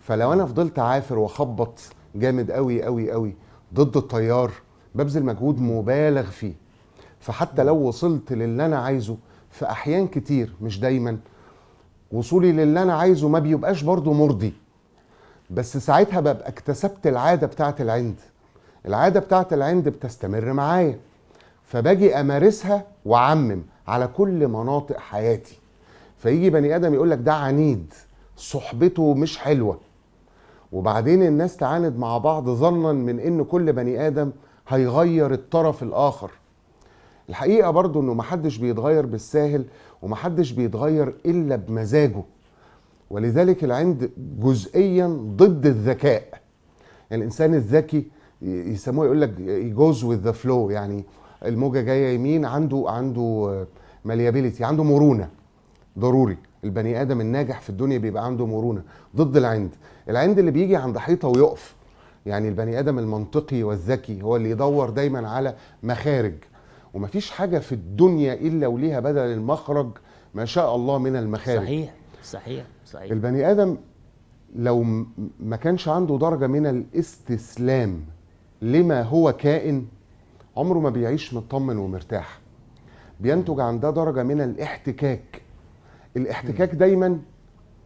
Speaker 5: فلو انا فضلت عافر واخبط جامد قوي قوي قوي ضد التيار ببذل مجهود مبالغ فيه فحتى لو وصلت للي انا عايزه في احيان كتير مش دايما وصولي للي انا عايزه ما بيبقاش برضه مرضي بس ساعتها ببقى اكتسبت العاده بتاعه العند العاده بتاعه العند بتستمر معايا فباجي امارسها واعمم على كل مناطق حياتي فيجي بني ادم يقول لك ده عنيد صحبته مش حلوه وبعدين الناس تعاند مع بعض ظنا من ان كل بني ادم هيغير الطرف الاخر الحقيقه برضو انه محدش بيتغير بالساهل ومحدش بيتغير الا بمزاجه ولذلك العند جزئيا ضد الذكاء يعني الانسان الذكي يسموه يقول لك جوز وذ ذا فلو يعني الموجه جايه يمين عنده عنده مليابيليتي عنده مرونه ضروري البني ادم الناجح في الدنيا بيبقى عنده مرونه ضد العند العند اللي بيجي عند حيطه ويقف يعني البني ادم المنطقي والذكي هو اللي يدور دايما على مخارج ومفيش حاجه في الدنيا الا وليها بدل المخرج ما شاء الله من المخارج صحيح صحيح صحيح البني ادم لو ما كانش عنده درجه من الاستسلام لما هو كائن عمره ما بيعيش مطمن ومرتاح بينتج عن ده درجه من الاحتكاك الاحتكاك دايما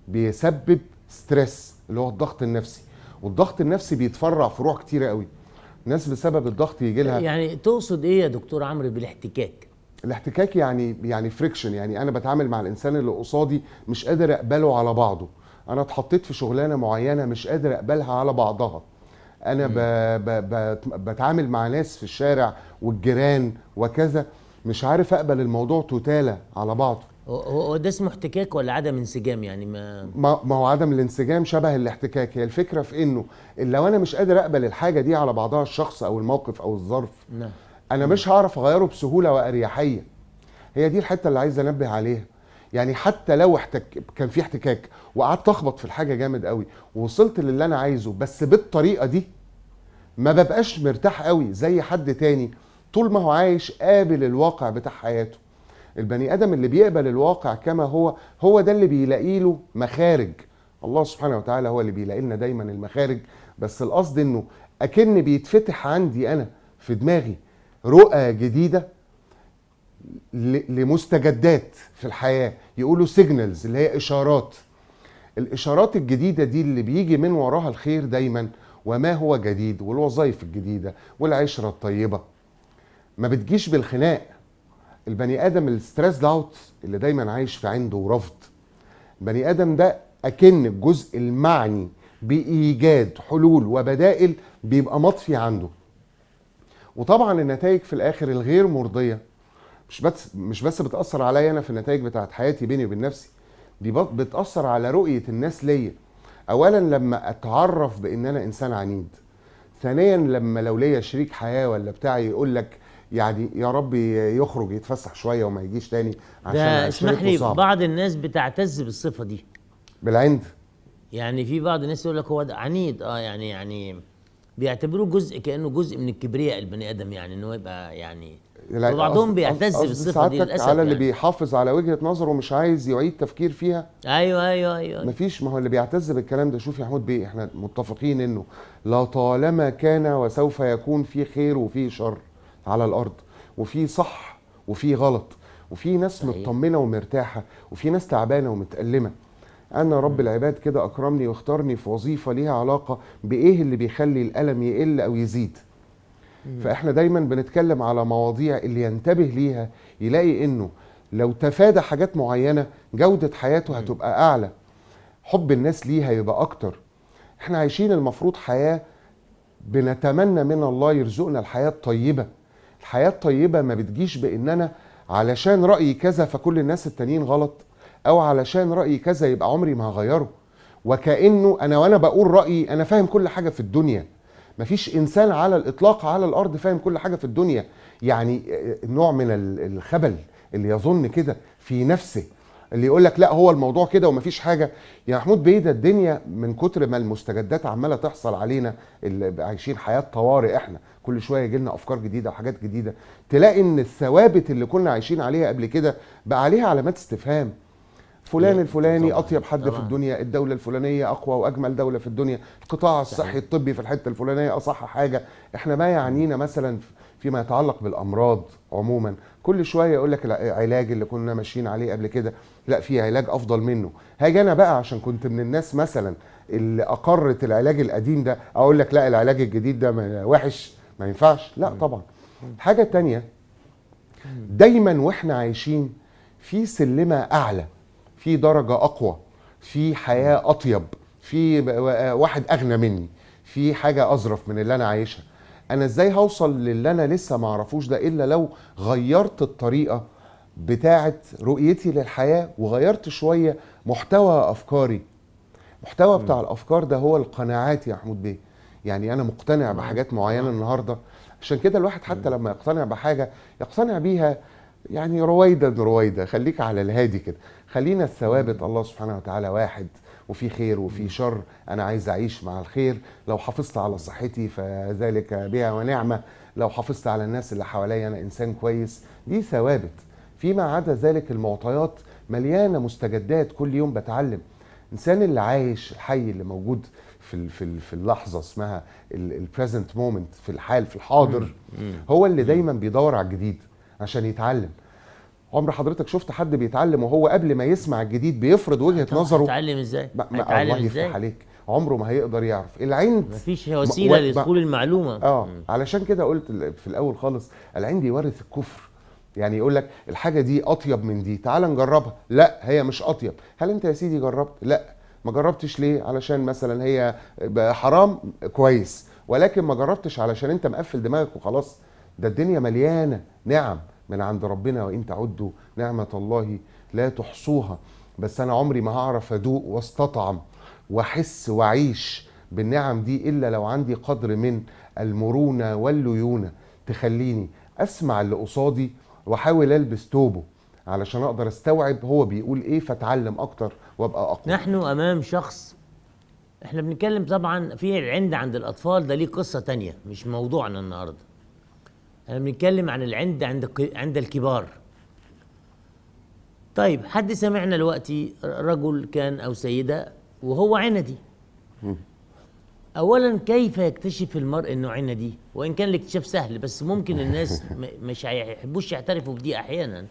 Speaker 5: بيسبب ستريس اللي هو الضغط النفسي والضغط النفسي بيتفرع فروع كتيره قوي ناس بسبب الضغط يجي لها يعني تقصد ايه يا دكتور عمرو بالاحتكاك الاحتكاك يعني يعني فريكشن يعني انا بتعامل مع الانسان اللي قصادي مش قادر اقبله على بعضه انا اتحطيت في شغلانه معينه مش قادر اقبلها على بعضها انا ب... ب... ب... بتعامل مع ناس في الشارع والجيران وكذا مش عارف اقبل الموضوع توتاله على بعضه
Speaker 1: هو ده اسمه احتكاك ولا عدم انسجام يعني ما
Speaker 5: ما هو عدم الانسجام شبه الاحتكاك هي الفكره في انه لو انا مش قادر اقبل الحاجه دي على بعضها الشخص او الموقف او الظرف نعم انا مش هعرف اغيره بسهوله واريحيه هي دي الحته اللي عايز انبه عليها يعني حتى لو احتك... كان في احتكاك وقعدت اخبط في الحاجه جامد قوي ووصلت للي انا عايزه بس بالطريقه دي ما ببقاش مرتاح قوي زي حد تاني طول ما هو عايش قابل الواقع بتاع حياته البني ادم اللي بيقبل الواقع كما هو هو ده اللي بيلاقي له مخارج الله سبحانه وتعالى هو اللي بيلاقي لنا دايما المخارج بس القصد انه اكن بيتفتح عندي انا في دماغي رؤى جديده لمستجدات في الحياه يقولوا سيجنالز اللي هي اشارات الاشارات الجديده دي اللي بيجي من وراها الخير دايما وما هو جديد والوظائف الجديده والعشره الطيبه ما بتجيش بالخناق البني ادم الستريس اوت اللي دايما عايش في عنده رفض البني ادم ده اكن الجزء المعني بايجاد حلول وبدائل بيبقى مطفي عنده وطبعا النتائج في الاخر الغير مرضيه مش بس مش بس بتاثر عليا انا في النتائج بتاعت حياتي بيني وبين نفسي دي بتاثر على رؤيه الناس ليا اولا لما اتعرف بان انا انسان عنيد ثانيا لما لو ليا شريك حياه ولا بتاعي يقول لك يعني يا رب يخرج يتفسح شويه وما يجيش تاني عشان ده اسمح لي صعب.
Speaker 1: بعض الناس بتعتز بالصفه دي بالعند يعني في بعض الناس يقول لك هو ده عنيد اه يعني يعني بيعتبروه جزء كانه جزء من الكبرياء البني ادم يعني ان هو يبقى يعني وبعضهم بيعتز بالصفه دي للاسف على يعني. اللي
Speaker 5: بيحافظ على وجهه نظره ومش عايز يعيد تفكير فيها ايوه ايوه ايوه مفيش ما هو اللي بيعتز بالكلام ده شوف يا حمود بيه احنا متفقين انه لطالما كان وسوف يكون في خير وفي شر على الارض وفي صح وفي غلط وفي ناس مطمنه ومرتاحه وفي ناس تعبانه ومتألمه انا رب العباد كده اكرمني واختارني في وظيفه ليها علاقه بايه اللي بيخلي الالم يقل او يزيد فاحنا دايما بنتكلم على مواضيع اللي ينتبه ليها يلاقي انه لو تفادى حاجات معينه جوده حياته هتبقى اعلى حب الناس ليها يبقى اكتر احنا عايشين المفروض حياه بنتمنى من الله يرزقنا الحياه الطيبه الحياه الطيبه ما بتجيش بان انا علشان رايي كذا فكل الناس التانيين غلط او علشان رايي كذا يبقى عمري ما هغيره وكانه انا وانا بقول رايي انا فاهم كل حاجه في الدنيا مفيش انسان على الاطلاق على الارض فاهم كل حاجه في الدنيا يعني آه، آه، نوع من الخبل اللي يظن كده في نفسه اللي يقول لك لا هو الموضوع كده ومفيش حاجه يا محمود بيه ده الدنيا من كتر ما المستجدات عماله تحصل علينا اللي عايشين حياه طوارئ احنا كل شويه يجي لنا افكار جديده وحاجات جديده تلاقي ان الثوابت اللي كنا عايشين عليها قبل كده بقى عليها علامات استفهام فلان الفلاني اطيب حد طبعا. في الدنيا الدوله الفلانيه اقوى واجمل دوله في الدنيا القطاع الصحي الطبي في الحته الفلانيه اصح حاجه احنا ما يعنينا مثلا فيما يتعلق بالامراض عموما كل شويه يقول لك العلاج اللي كنا ماشيين عليه قبل كده لا في علاج افضل منه هاجي انا بقى عشان كنت من الناس مثلا اللي اقرت العلاج القديم ده اقول لك لا العلاج الجديد ده وحش ما ينفعش لا طبعا حاجه تانية دايما واحنا عايشين في سلمه اعلى في درجه اقوى في حياه اطيب في آه، واحد اغنى مني في حاجه اظرف من اللي انا عايشها انا ازاي هوصل للي انا لسه ما اعرفوش ده الا لو غيرت الطريقه بتاعه رؤيتي للحياه وغيرت شويه محتوى افكاري محتوى بتاع الافكار ده هو القناعات يا محمود بيه يعني انا مقتنع بحاجات معينه النهارده عشان كده الواحد حتى لما يقتنع بحاجه يقتنع بيها يعني رويدا رويدا خليك على الهادي كده خلينا الثوابت الله سبحانه وتعالى واحد وفي خير وفي شر انا عايز اعيش مع الخير لو حافظت على صحتي فذلك بها ونعمه لو حافظت على الناس اللي حواليا انا انسان كويس دي ثوابت فيما عدا ذلك المعطيات مليانه مستجدات كل يوم بتعلم الانسان اللي عايش الحي اللي موجود في في في اللحظه اسمها البريزنت مومنت في الحال في الحاضر هو اللي دايما بيدور على الجديد عشان يتعلم عمر حضرتك شفت حد بيتعلم وهو قبل ما يسمع الجديد بيفرض وجهه نظره هيتعلم ازاي ما هيتعلم الله يفتح عليك عمره ما هيقدر يعرف العند مفيش وسيله لدخول المعلومه اه مم. علشان كده قلت في الاول خالص العند يورث الكفر يعني يقول لك الحاجه دي اطيب من دي تعال نجربها لا هي مش اطيب هل انت يا سيدي جربت لا ما جربتش ليه علشان مثلا هي حرام كويس ولكن ما جربتش علشان انت مقفل دماغك وخلاص ده الدنيا مليانه نعم من عند ربنا وان تعدوا نعمه الله لا تحصوها بس انا عمري ما هعرف ادوق واستطعم واحس واعيش بالنعم دي الا لو عندي قدر من المرونه والليونه تخليني اسمع اللي قصادي واحاول البس توبه علشان اقدر استوعب هو بيقول ايه فاتعلم اكتر وابقى اقوى
Speaker 1: نحن امام شخص احنا بنتكلم طبعا في العند عند الاطفال ده ليه قصه تانية مش موضوعنا النهارده احنا بنتكلم عن العند عند عند الكبار طيب حد سمعنا دلوقتي رجل كان او سيده وهو عندي اولا كيف يكتشف المرء انه عندي وان كان الاكتشاف سهل بس ممكن الناس مش هيحبوش يعترفوا بدي احيانا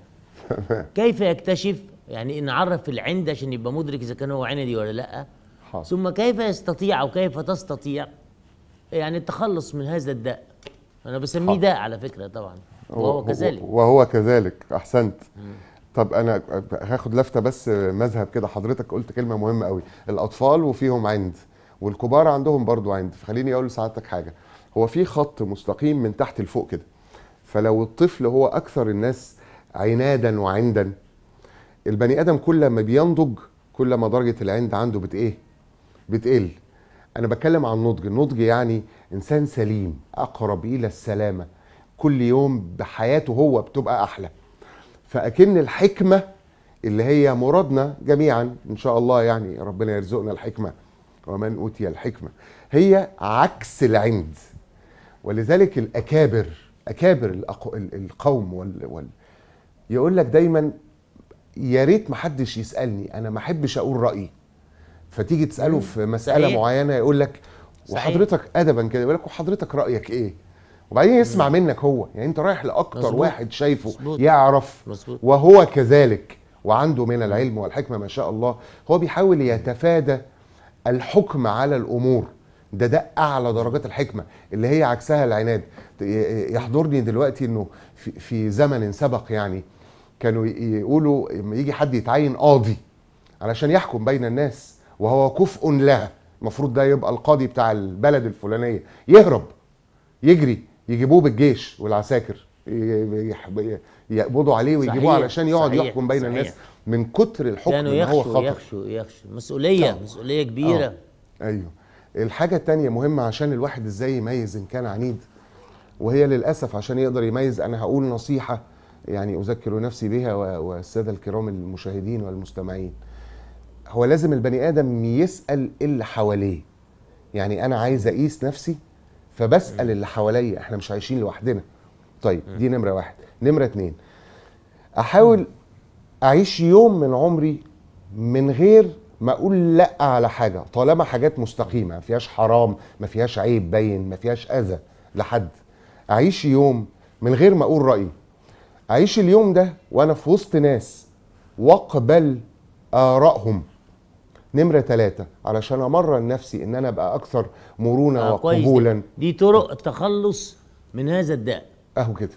Speaker 1: كيف يكتشف يعني نعرف العند عشان يبقى مدرك اذا كان هو عندي ولا لا حاضر. ثم كيف يستطيع او كيف تستطيع يعني التخلص من هذا الداء انا بسميه داء على فكره طبعا وهو كذلك
Speaker 5: وهو كذلك احسنت طب انا هاخد لفته بس مذهب كده حضرتك قلت كلمه مهمه قوي الاطفال وفيهم عند والكبار عندهم برضو عند فخليني اقول لسعادتك حاجه هو في خط مستقيم من تحت لفوق كده فلو الطفل هو اكثر الناس عنادا وعندا البني ادم كل ما بينضج كل ما درجه العند عنده بت ايه بتقل انا بتكلم عن النضج النضج يعني انسان سليم اقرب الى السلامه كل يوم بحياته هو بتبقى احلى فاكن الحكمه اللي هي مرادنا جميعا ان شاء الله يعني ربنا يرزقنا الحكمه ومن اوتي الحكمه هي عكس العند ولذلك الاكابر اكابر القوم وال يقول لك دايما يا ريت ما حدش يسالني انا ما احبش اقول رايي فتيجي تساله في مساله صحيح. معينه يقول لك وحضرتك ادبا كده يقول لك وحضرتك رايك ايه وبعدين يسمع مم. منك هو يعني انت رايح لاكتر مزبوط. واحد شايفه مزبوط. يعرف مزبوط. وهو كذلك وعنده من العلم والحكمه ما شاء الله هو بيحاول يتفادى الحكم على الامور ده ده اعلى درجات الحكمه اللي هي عكسها العناد يحضرني دلوقتي انه في زمن سبق يعني كانوا يقولوا لما يجي حد يتعين قاضي علشان يحكم بين الناس وهو كفء لها المفروض ده يبقى القاضي بتاع البلد الفلانيه يهرب يجري يجيبوه بالجيش والعساكر يقبضوا عليه ويجيبوه علشان يقعد صحيح يحكم بين صحيح الناس من كتر الحكم اللي هو خطر
Speaker 1: يخشوا يخشوا مسؤوليه طبعا. مسؤوليه
Speaker 5: كبيره آه. ايوه الحاجه الثانيه مهمه عشان الواحد ازاي يميز ان كان عنيد وهي للاسف عشان يقدر يميز انا هقول نصيحه يعني أذكر نفسي بها والسادة الكرام المشاهدين والمستمعين هو لازم البني آدم يسأل اللي حواليه يعني أنا عايز أقيس نفسي فبسأل اللي حواليا احنا مش عايشين لوحدنا طيب دي نمرة واحد نمرة اتنين أحاول أعيش يوم من عمري من غير ما اقول لا على حاجه طالما حاجات مستقيمه ما فيهاش حرام ما فيهاش عيب باين ما فيهاش اذى لحد اعيش يوم من غير ما اقول رايي أعيش اليوم ده وأنا في وسط ناس وأقبل آرائهم نمرة ثلاثة علشان أمرن نفسي إن أنا أبقى أكثر مرونة آه وقبولا كويس.
Speaker 1: دي طرق التخلص
Speaker 5: من هذا الداء أهو كده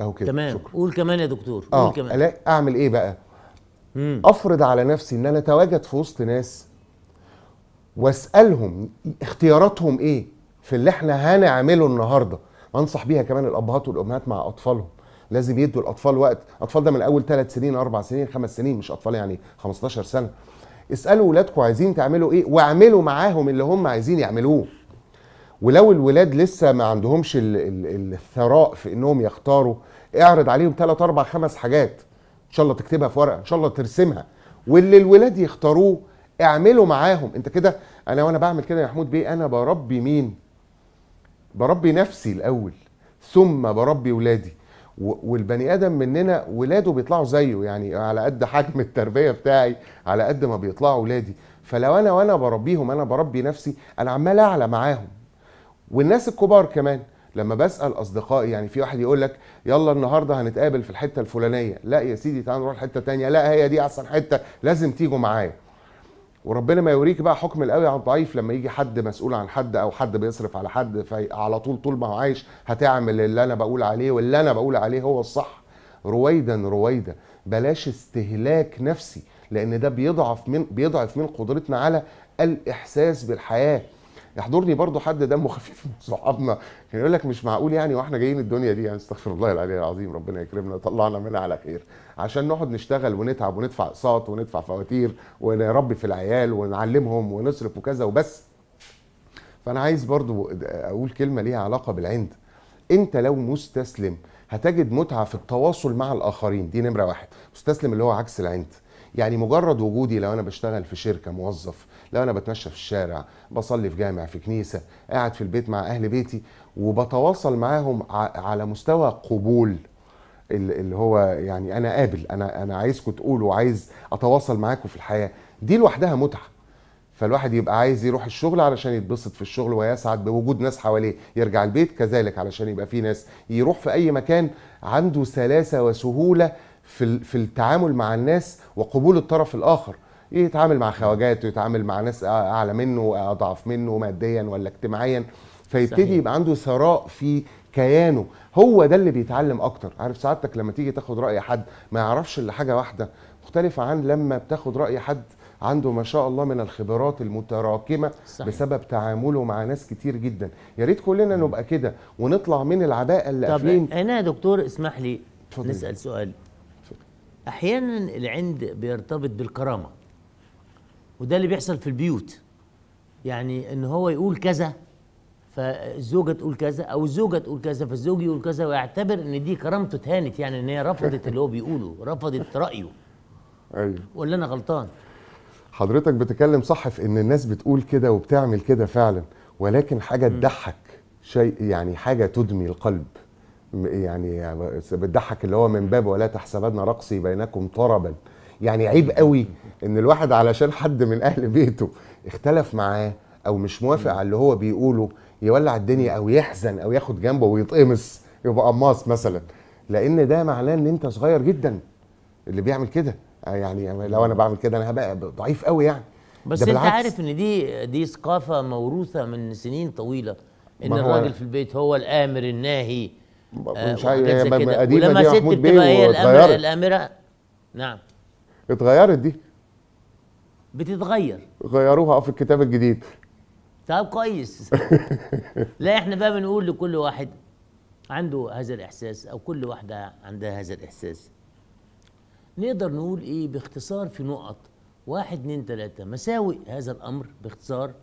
Speaker 5: أهو كده تمام شكرا. قول كمان يا دكتور آه. قول كمان أعمل إيه بقى؟ مم. أفرض على نفسي إن أنا أتواجد في وسط ناس وأسألهم اختياراتهم إيه في اللي إحنا هنعمله النهارده أنصح بيها كمان الأبهات والأمهات مع أطفالهم لازم يدوا الاطفال وقت الاطفال ده من اول ثلاث سنين اربع سنين خمس سنين مش اطفال يعني 15 سنه اسالوا ولادكم عايزين تعملوا ايه واعملوا معاهم اللي هم عايزين يعملوه ولو الولاد لسه ما عندهمش الثراء في انهم يختاروا اعرض عليهم ثلاث اربع خمس حاجات ان شاء الله تكتبها في ورقه ان شاء الله ترسمها واللي الولاد يختاروه اعملوا معاهم انت كده انا وانا بعمل كده يا محمود بيه انا بربي مين بربي نفسي الاول ثم بربي ولادي والبني ادم مننا ولاده بيطلعوا زيه يعني على قد حجم التربيه بتاعي على قد ما بيطلعوا ولادي فلو انا وانا بربيهم انا بربي نفسي انا عمال اعلى معاهم والناس الكبار كمان لما بسال اصدقائي يعني في واحد يقول لك يلا النهارده هنتقابل في الحته الفلانيه لا يا سيدي تعال نروح حته تانية لا هي دي احسن حته لازم تيجوا معايا وربنا ما يوريك بقى حكم القوي على الضعيف لما يجي حد مسؤول عن حد او حد بيصرف على حد فعلى طول طول ما هو عايش هتعمل اللي انا بقول عليه واللي انا بقول عليه هو الصح رويدا رويدا بلاش استهلاك نفسي لان ده بيضعف من بيضعف من قدرتنا على الاحساس بالحياه يحضرني برضو حد دمه خفيف من صحابنا كان يقول لك مش معقول يعني واحنا جايين الدنيا دي يعني استغفر الله العلي العظيم ربنا يكرمنا ويطلعنا منها على خير عشان نقعد نشتغل ونتعب وندفع اقساط وندفع فواتير ونربي في العيال ونعلمهم ونصرف وكذا وبس فانا عايز برضو اقول كلمه ليها علاقه بالعند انت لو مستسلم هتجد متعه في التواصل مع الاخرين دي نمره واحد مستسلم اللي هو عكس العند يعني مجرد وجودي لو انا بشتغل في شركه موظف لو انا بتمشى في الشارع بصلي في جامع في كنيسه قاعد في البيت مع اهل بيتي وبتواصل معاهم على مستوى قبول اللي هو يعني انا قابل انا انا عايزكم تقولوا عايز اتواصل معاكم في الحياه دي لوحدها متعه فالواحد يبقى عايز يروح الشغل علشان يتبسط في الشغل ويسعد بوجود ناس حواليه يرجع البيت كذلك علشان يبقى في ناس يروح في اي مكان عنده سلاسه وسهوله في في التعامل مع الناس وقبول الطرف الاخر يتعامل مع خواجاته يتعامل مع ناس اعلى منه واضعف منه ماديا ولا اجتماعيا فيبتدي يبقى عنده ثراء في كيانه هو ده اللي بيتعلم اكتر عارف سعادتك لما تيجي تاخد راي حد ما يعرفش الا حاجه واحده مختلفه عن لما بتاخد راي حد عنده ما شاء الله من الخبرات المتراكمه صحيح. بسبب تعامله مع ناس كتير جدا يا ريت كلنا نبقى كده ونطلع من العباءه اللي قافلين طب
Speaker 1: هنا يا دكتور اسمح لي فضل. نسال سؤال فضل. احيانا العند بيرتبط بالكرامه وده اللي بيحصل في البيوت يعني ان هو يقول كذا فالزوجه تقول كذا او الزوجه تقول كذا فالزوج يقول كذا ويعتبر ان دي كرامته اتهانت يعني ان هي رفضت اللي هو بيقوله رفضت رايه ايوه ولا انا غلطان
Speaker 5: حضرتك بتتكلم صح في ان الناس بتقول كده وبتعمل كده فعلا ولكن حاجه تضحك شيء يعني حاجه تدمي القلب يعني بتضحك اللي هو من باب ولا تحسبن رقصي بينكم طربا يعني عيب قوي ان الواحد علشان حد من اهل بيته اختلف معاه او مش موافق على اللي هو بيقوله يولع الدنيا او يحزن او ياخد جنبه ويتقمص يبقى قماص مثلا لان ده معناه ان انت صغير جدا اللي بيعمل كده آه، يعني لو انا بعمل كده انا هبقى ضعيف قوي يعني بس انت عارف
Speaker 1: ان دي دي ثقافه موروثه من سنين طويله ان الراجل في البيت هو الامر الناهي مش عارف عارف ولما ست بتبقى هي الامره نعم
Speaker 5: اتغيرت دي بتتغير غيروها في الكتاب الجديد
Speaker 1: طب كويس لا احنا بقى بنقول لكل واحد عنده هذا الاحساس او كل واحده عندها هذا الاحساس نقدر نقول ايه باختصار في نقط واحد اثنين ثلاثة مساوئ هذا الامر باختصار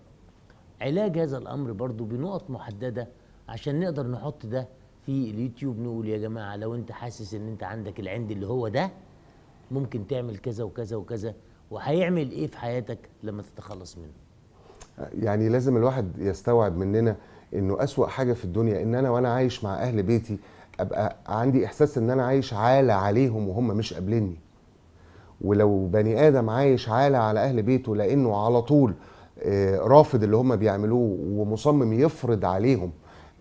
Speaker 1: علاج هذا الامر برضو بنقط محدده عشان نقدر نحط ده في اليوتيوب نقول يا جماعه لو انت حاسس ان انت عندك العند اللي هو ده ممكن تعمل كذا وكذا وكذا وهيعمل ايه في حياتك لما تتخلص منه
Speaker 5: يعني لازم الواحد يستوعب مننا انه اسوا حاجه في الدنيا ان انا وانا عايش مع اهل بيتي ابقى عندي احساس ان انا عايش عالة عليهم وهم مش قابليني ولو بني ادم عايش عالة على اهل بيته لانه على طول آه، رافض اللي هم بيعملوه ومصمم يفرض عليهم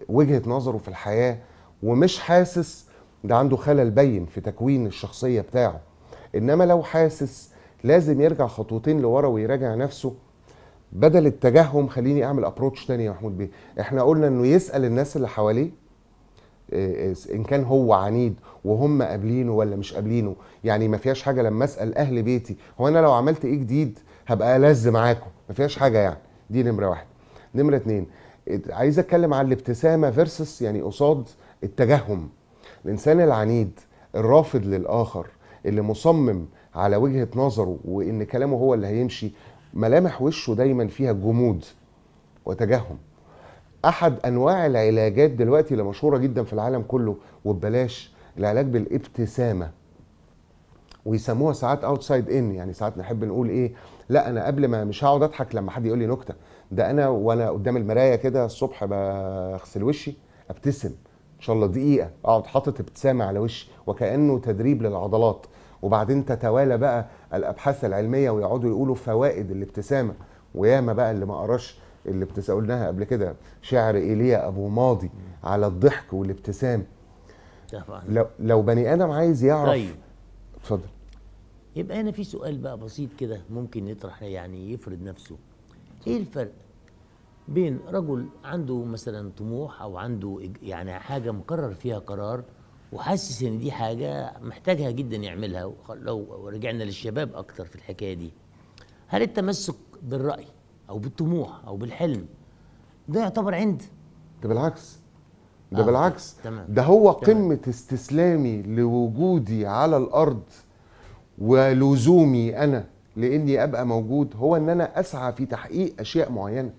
Speaker 5: وجهه نظره في الحياه ومش حاسس ده عنده خلل بين في تكوين الشخصيه بتاعه انما لو حاسس لازم يرجع خطوتين لورا ويراجع نفسه بدل التجهم خليني اعمل ابروتش تاني يا محمود بيه احنا قلنا انه يسال الناس اللي حواليه آه، آه، ان كان هو عنيد وهم قابلينه ولا مش قابلينه يعني ما فيهاش حاجه لما اسال اهل بيتي هو انا لو عملت ايه جديد هبقى الذ معاكم ما فيهاش حاجه يعني دي نمره واحد نمره اتنين عايز اتكلم عن الابتسامه فيرسس يعني قصاد التجهم الانسان العنيد الرافض للاخر اللي مصمم على وجهه نظره وان كلامه هو اللي هيمشي ملامح وشه دايما فيها جمود وتجهم احد انواع العلاجات دلوقتي اللي مشهوره جدا في العالم كله وببلاش العلاج بالابتسامه ويسموها ساعات اوتسايد ان يعني ساعات نحب نقول ايه لا انا قبل ما مش هقعد اضحك لما حد يقول لي نكته ده انا وانا قدام المرايه كده الصبح بغسل وشي ابتسم ان شاء الله دقيقه اقعد حاطط ابتسامه على وشي وكانه تدريب للعضلات وبعدين تتوالى بقى الابحاث العلميه ويقعدوا يقولوا فوائد الابتسامه وياما بقى اللي ما قراش اللي قلناها قبل كده شعر ايليا ابو ماضي على الضحك والابتسام طبعا لو لو بني ادم عايز يعرف طيب اتفضل
Speaker 1: يبقى هنا في سؤال بقى بسيط كده ممكن يطرح يعني يفرض نفسه ايه الفرق بين رجل عنده مثلا طموح او عنده يعني حاجه مقرر فيها قرار وحاسس ان دي حاجه محتاجها جدا يعملها لو رجعنا للشباب اكتر في الحكايه دي هل التمسك بالراي او
Speaker 5: بالطموح او بالحلم ده يعتبر عند ده بالعكس ده آه بالعكس تمام. ده هو تمام. قمه استسلامي لوجودي على الارض ولزومي انا لاني ابقى موجود هو ان انا اسعى في تحقيق اشياء معينه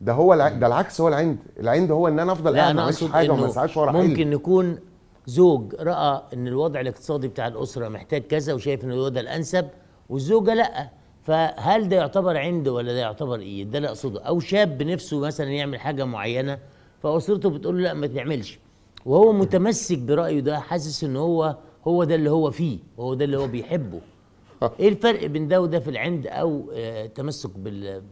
Speaker 5: ده هو الع... ده العكس هو العند العند هو ان انا افضل قاعد ما اعملش حاجه وما اسعاش ورا ممكن حل.
Speaker 1: نكون زوج راى ان الوضع الاقتصادي بتاع الاسره محتاج كذا وشايف ان هو ده الانسب والزوجه لا فهل ده يعتبر عند ولا ده يعتبر ايه ده اللي اقصده او شاب نفسه مثلا يعمل حاجه معينه فاسرته بتقول له لا ما تعملش وهو متمسك برايه ده حاسس ان هو هو ده اللي هو فيه وهو ده اللي هو بيحبه ايه الفرق بين ده وده في العند او آه، تمسك بال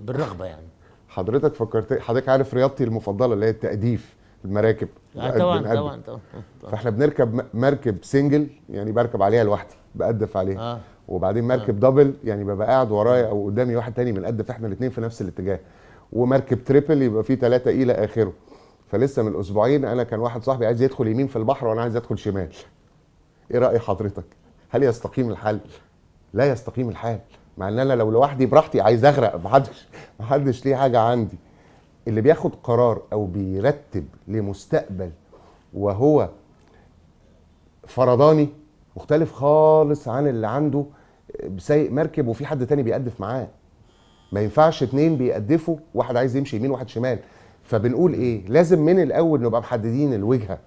Speaker 5: بالرغبه يعني حضرتك فكرت حضرتك عارف رياضتي المفضله اللي هي التأديف المراكب آه، طبعا طبعا, طبعا طبعا فاحنا بنركب مركب سنجل يعني بركب عليها لوحدي بقدف عليها آه. وبعدين آه. مركب آه. دبل يعني ببقى قاعد ورايا او قدامي واحد تاني بنقدف احنا الاثنين في نفس الاتجاه ومركب تريبل يبقى فيه ثلاثه الى اخره فلسه من اسبوعين انا كان واحد صاحبي عايز يدخل يمين في البحر وانا عايز ادخل شمال ايه راي حضرتك هل يستقيم الحال لا يستقيم الحال مع ان انا لو لوحدي براحتي عايز اغرق محدش محدش ليه حاجه عندي اللي بياخد قرار او بيرتب لمستقبل وهو فرضاني مختلف خالص عن اللي عنده سايق مركب وفي حد تاني بيقدف معاه ما ينفعش اتنين بيقدفوا واحد عايز يمشي يمين واحد شمال فبنقول ايه لازم من الاول نبقى محددين الوجهه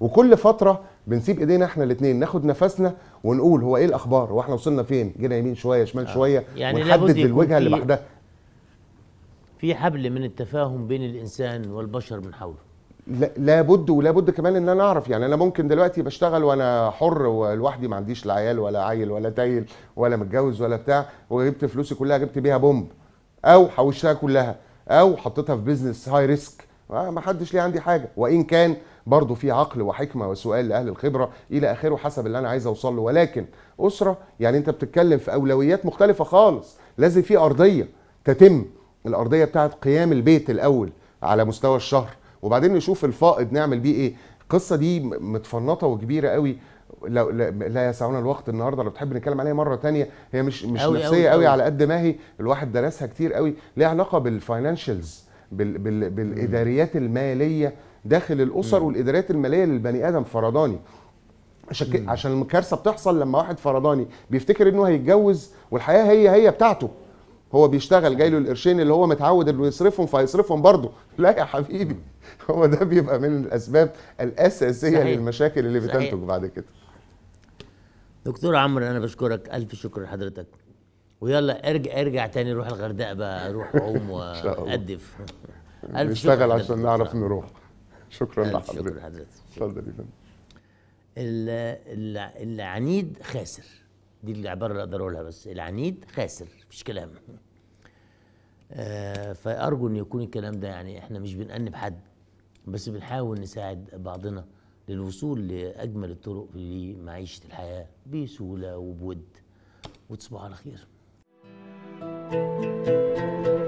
Speaker 5: وكل فتره بنسيب ايدينا احنا الاثنين ناخد نفسنا ونقول هو ايه الاخبار هو احنا وصلنا فين جينا يمين شويه شمال آه. شويه يعني ونحدد الوجهه اللي بعدها
Speaker 1: في حبل من التفاهم بين الانسان والبشر من حوله
Speaker 5: لا بد ولا بد كمان ان انا اعرف يعني انا ممكن دلوقتي بشتغل وانا حر ولوحدي ما عنديش لا عيال ولا عيل ولا تايل ولا متجوز ولا بتاع وجبت فلوسي كلها جبت بيها بومب او حوشتها كلها او حطيتها في بيزنس هاي ريسك ما حدش ليه عندي حاجه وان كان برضه في عقل وحكمه وسؤال لاهل الخبره الى اخره حسب اللي انا عايز اوصل له ولكن اسره يعني انت بتتكلم في اولويات مختلفه خالص لازم في ارضيه تتم الارضيه بتاعه قيام البيت الاول على مستوى الشهر وبعدين نشوف الفائض نعمل بيه ايه القصه دي متفنطه وكبيره قوي لا, لا يسعنا الوقت النهارده لو تحب نتكلم عليها مره تانية هي مش مش أوي نفسيه أوي, على قد ما هي الواحد درسها كتير قوي ليها علاقه بالفاينانشلز بال بال بالاداريات الماليه داخل الاسر والاداريات الماليه للبني ادم فرداني عشان عشان الكارثه بتحصل لما واحد فرداني بيفتكر انه هيتجوز والحياه هي هي بتاعته هو بيشتغل جاي له القرشين اللي هو متعود انه يصرفهم فهيصرفهم برضه لا يا حبيبي هو ده بيبقى من الاسباب الاساسيه صحيح. للمشاكل اللي بتنتج بعد كده دكتور
Speaker 1: عمرو انا بشكرك الف شكر لحضرتك ويلا ارجع ارجع تاني روح الغردقه بقى روح عوم وقدف نشتغل عشان
Speaker 5: نعرف نروح شكرا لحضرتك شكرا لحضرتك اتفضل يا فندم
Speaker 1: العنيد خاسر دي العباره اللي اقدر اقولها بس العنيد خاسر مفيش كلام آه فارجو ان يكون الكلام ده يعني احنا مش بنأنب حد بس بنحاول نساعد بعضنا للوصول لاجمل الطرق لمعيشه الحياه بسهوله وبود وتصبحوا على خير thank you